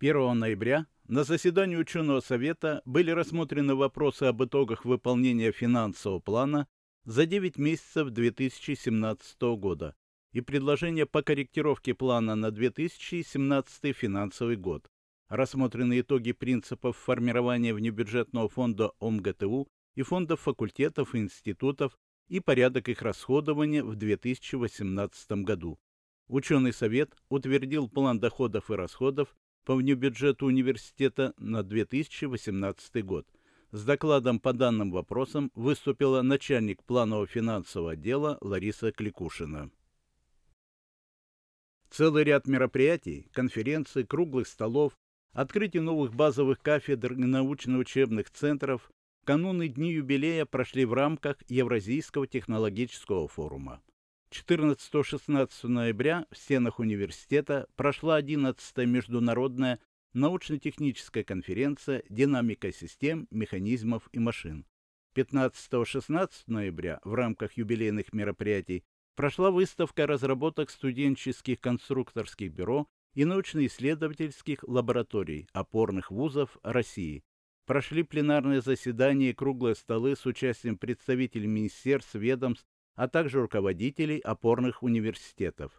1 ноября на заседании ученого совета были рассмотрены вопросы об итогах выполнения финансового плана за 9 месяцев 2017 года и предложения по корректировке плана на 2017 финансовый год. Рассмотрены итоги принципов формирования внебюджетного фонда ОМГТУ и фондов факультетов и институтов и порядок их расходования в 2018 году. Ученый совет утвердил план доходов и расходов по внебюджету университета на 2018 год. С докладом по данным вопросам выступила начальник планового финансового отдела Лариса Кликушина. Целый ряд мероприятий, конференций, круглых столов, открытие новых базовых кафедр и научно-учебных центров – кануны дни юбилея прошли в рамках Евразийского технологического форума. 14-16 ноября в стенах университета прошла 11-я международная научно-техническая конференция «Динамика систем, механизмов и машин». 15-16 ноября в рамках юбилейных мероприятий прошла выставка разработок студенческих конструкторских бюро и научно-исследовательских лабораторий опорных вузов России. Прошли пленарные заседания и круглые столы с участием представителей министерств, ведомств а также руководителей опорных университетов.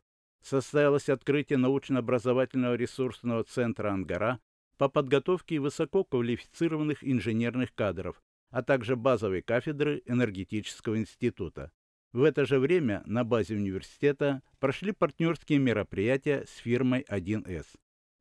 Состоялось открытие научно-образовательного ресурсного центра «Ангара» по подготовке высококвалифицированных инженерных кадров, а также базовой кафедры энергетического института. В это же время на базе университета прошли партнерские мероприятия с фирмой 1С.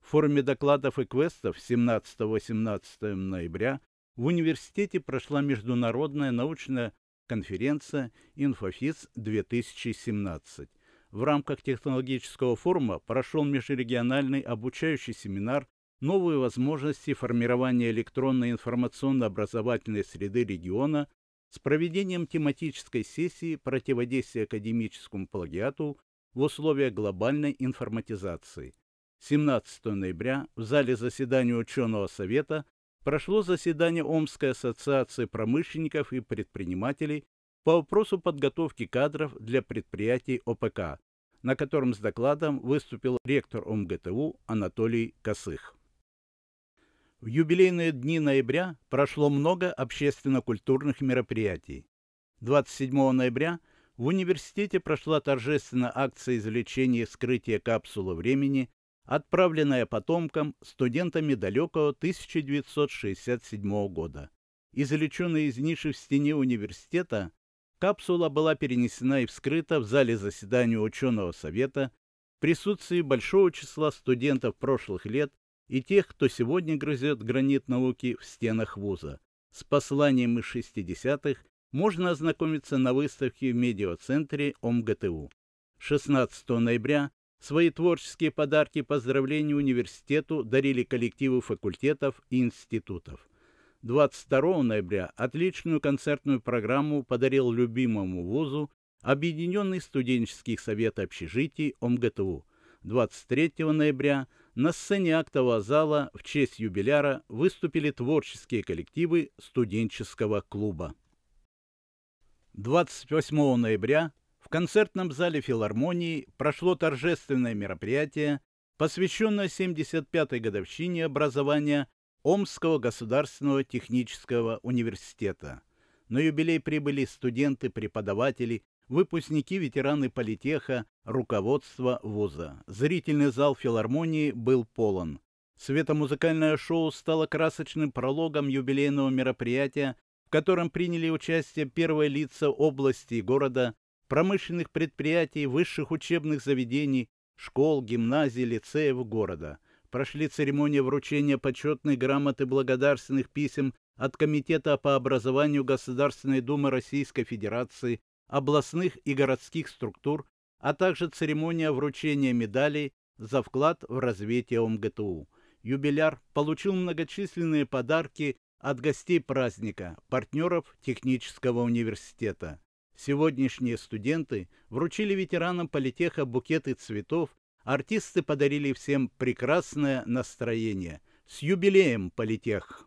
В форме докладов и квестов 17-18 ноября в университете прошла международная научная Конференция «Инфофиз 2017». В рамках технологического форума прошел межрегиональный обучающий семинар «Новые возможности формирования электронной информационно-образовательной среды региона» с проведением тематической сессии «Противодействие академическому плагиату в условиях глобальной информатизации. 17 ноября в зале заседания ученого совета прошло заседание Омской ассоциации промышленников и предпринимателей по вопросу подготовки кадров для предприятий ОПК, на котором с докладом выступил ректор ОМГТУ Анатолий Косых. В юбилейные дни ноября прошло много общественно-культурных мероприятий. 27 ноября в университете прошла торжественная акция извлечения и вскрытия капсулы времени отправленная потомкам, студентами далекого 1967 года. Извлеченная из ниши в стене университета, капсула была перенесена и вскрыта в зале заседания ученого совета в присутствии большого числа студентов прошлых лет и тех, кто сегодня грызет гранит науки в стенах вуза. С посланием из 60-х можно ознакомиться на выставке в медиацентре ОМГТУ. 16 ноября Свои творческие подарки и поздравления университету дарили коллективы факультетов и институтов. 22 ноября отличную концертную программу подарил любимому вузу Объединенный студенческий совет общежитий ОМГТУ. 23 ноября на сцене актового зала в честь юбиляра выступили творческие коллективы студенческого клуба. 28 ноября концертном зале филармонии прошло торжественное мероприятие, посвященное 75-й годовщине образования Омского государственного технического университета. На юбилей прибыли студенты, преподаватели, выпускники, ветераны политеха, руководство вуза. Зрительный зал филармонии был полон. Светомузыкальное шоу стало красочным прологом юбилейного мероприятия, в котором приняли участие первые лица области и города, промышленных предприятий, высших учебных заведений, школ, гимназий, лицеев города. Прошли церемония вручения почетной грамоты благодарственных писем от Комитета по образованию Государственной Думы Российской Федерации, областных и городских структур, а также церемония вручения медалей за вклад в развитие ОМГТУ. Юбиляр получил многочисленные подарки от гостей праздника, партнеров технического университета. Сегодняшние студенты вручили ветеранам политеха букеты цветов, артисты подарили всем прекрасное настроение. С юбилеем, политех!